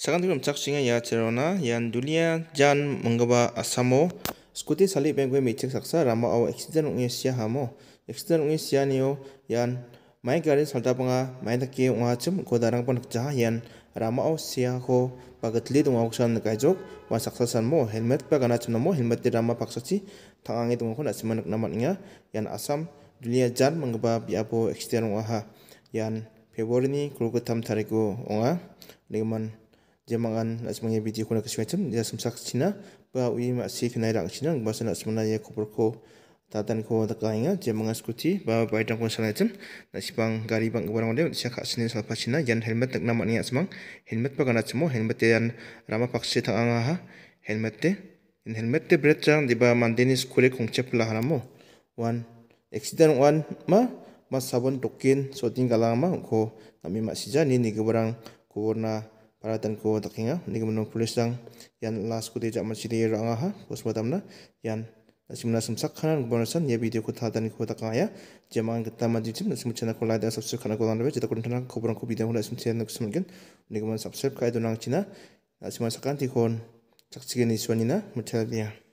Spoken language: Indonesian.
Sakan tukum cak singa ya cerona yang dunia jan menggeba asamo skuti salib yang gue mencek saksa rama au eksiden ungi sia hamo eksiden ungi sia nio yang mai gari salta penga mai taki unga cem ko darang pon kecah yang rama au sia ko bagatli tunga uksan jok wa saksa mo helmet pagana cem namo helmet di rama paksa ci tangangi tunga ko nasiman namatnya yang asam dunia jan menggeba biapo eksiden unga ha Yang Februari kru kurgu tariku onga, liman jamangan nasmangya biji kuna kasmachim ya china, ba ui kena si china, bahasa basa nasmana ya kuburko tatan ko takainga jamangan skuti ba baidang kun sanaitim nasipang gari bang kebarang onde sia kasini salpachina yan helmet takna mani asmang helmet pa kana chimo helmet yan rama paksi tanganga ha helmet te in helmet te bret chang diba mandini skule kongchep la haramo wan accident one ma mas sabon tokin soting kalama ko kami masija ni ni kebarang kuborna paratan ko takinga ni polis pulisang yan las ku teja machiri ranga ha yang, yan nasimna samsak khana bonasan ya video ko ku ko kaya, jamang kita majijim nasim chana ko laida subscribe khana ko lan be jeta kun thana khobran ko video nasim chana ko smgen ni gumno subscribe kai donang china nasim sakan tikon chakchigeni swanina mutalbia